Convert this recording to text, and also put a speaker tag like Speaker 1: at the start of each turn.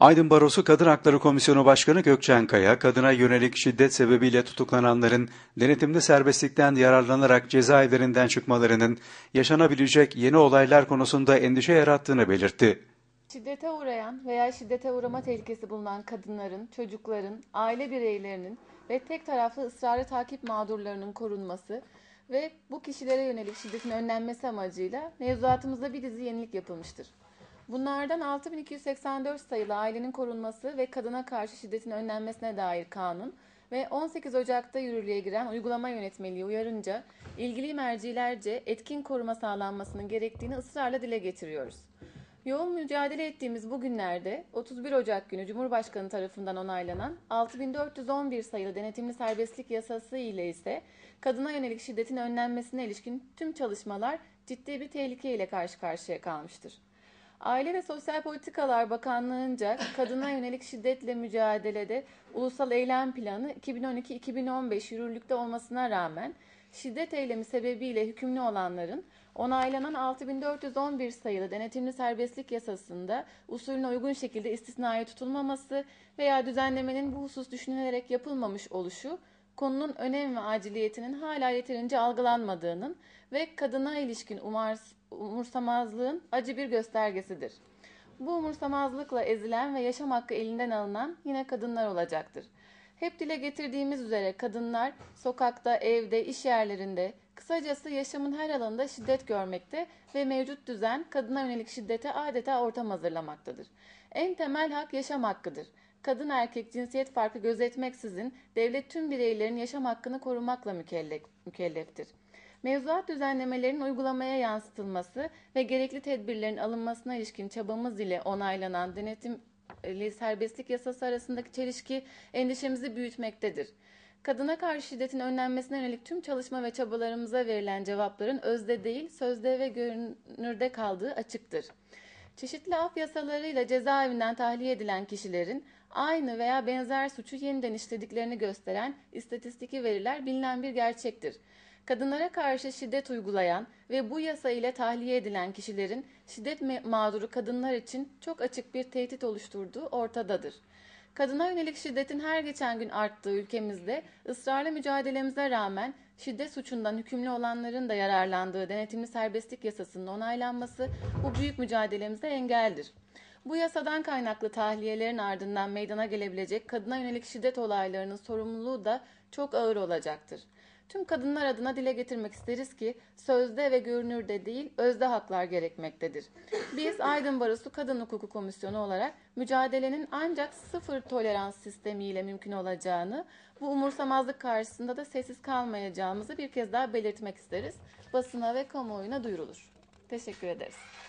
Speaker 1: Aydın Barosu Kadın Hakları Komisyonu Başkanı Gökçen Kaya, kadına yönelik şiddet sebebiyle tutuklananların denetimli serbestlikten yararlanarak cezaevlerinden çıkmalarının yaşanabilecek yeni olaylar konusunda endişe yarattığını belirtti. Şiddete uğrayan veya şiddete uğrama tehlikesi bulunan kadınların, çocukların, aile bireylerinin ve tek taraflı ısrarı takip mağdurlarının korunması ve bu kişilere yönelik şiddetin önlenmesi amacıyla mevzuatımızda bir dizi yenilik yapılmıştır. Bunlardan 6284 sayılı ailenin korunması ve kadına karşı şiddetin önlenmesine dair kanun ve 18 Ocak'ta yürürlüğe giren uygulama yönetmeliği uyarınca ilgili mercilerce etkin koruma sağlanmasının gerektiğini ısrarla dile getiriyoruz. Yoğun mücadele ettiğimiz bu günlerde 31 Ocak günü Cumhurbaşkanı tarafından onaylanan 6411 sayılı denetimli serbestlik yasası ile ise kadına yönelik şiddetin önlenmesine ilişkin tüm çalışmalar ciddi bir tehlikeyle karşı karşıya kalmıştır. Aile ve Sosyal Politikalar Bakanlığı'nca kadına yönelik şiddetle mücadelede ulusal eylem planı 2012-2015 yürürlükte olmasına rağmen şiddet eylemi sebebiyle hükümlü olanların onaylanan 6411 sayılı denetimli serbestlik yasasında usulüne uygun şekilde istisnaya tutulmaması veya düzenlemenin bu husus düşünülerek yapılmamış oluşu konunun önem ve aciliyetinin hala yeterince algılanmadığının ve kadına ilişkin umars, umursamazlığın acı bir göstergesidir. Bu umursamazlıkla ezilen ve yaşam hakkı elinden alınan yine kadınlar olacaktır. Hep dile getirdiğimiz üzere kadınlar sokakta, evde, iş yerlerinde, kısacası yaşamın her alanında şiddet görmekte ve mevcut düzen kadına yönelik şiddete adeta ortam hazırlamaktadır. En temel hak yaşam hakkıdır kadın erkek cinsiyet farkı gözetmeksizin devlet tüm bireylerin yaşam hakkını korumakla mükellef, mükelleftir. Mevzuat düzenlemelerinin uygulamaya yansıtılması ve gerekli tedbirlerin alınmasına ilişkin çabamız ile onaylanan denetim serbestlik yasası arasındaki çelişki endişemizi büyütmektedir. Kadına karşı şiddetin önlenmesine yönelik tüm çalışma ve çabalarımıza verilen cevapların özde değil, sözde ve görünürde kaldığı açıktır. Çeşitli af yasalarıyla cezaevinden tahliye edilen kişilerin aynı veya benzer suçu yeniden işlediklerini gösteren istatistiki veriler bilinen bir gerçektir. Kadınlara karşı şiddet uygulayan ve bu yasa ile tahliye edilen kişilerin şiddet mağduru kadınlar için çok açık bir tehdit oluşturduğu ortadadır. Kadına yönelik şiddetin her geçen gün arttığı ülkemizde ısrarlı mücadelemize rağmen şiddet suçundan hükümlü olanların da yararlandığı denetimli serbestlik yasasının onaylanması bu büyük mücadelemize engeldir. Bu yasadan kaynaklı tahliyelerin ardından meydana gelebilecek kadına yönelik şiddet olaylarının sorumluluğu da çok ağır olacaktır. Tüm kadınlar adına dile getirmek isteriz ki sözde ve görünürde değil özde haklar gerekmektedir. Biz Aydın Barosu Kadın Hukuku Komisyonu olarak mücadelenin ancak sıfır tolerans sistemiyle mümkün olacağını, bu umursamazlık karşısında da sessiz kalmayacağımızı bir kez daha belirtmek isteriz. Basına ve kamuoyuna duyurulur. Teşekkür ederiz.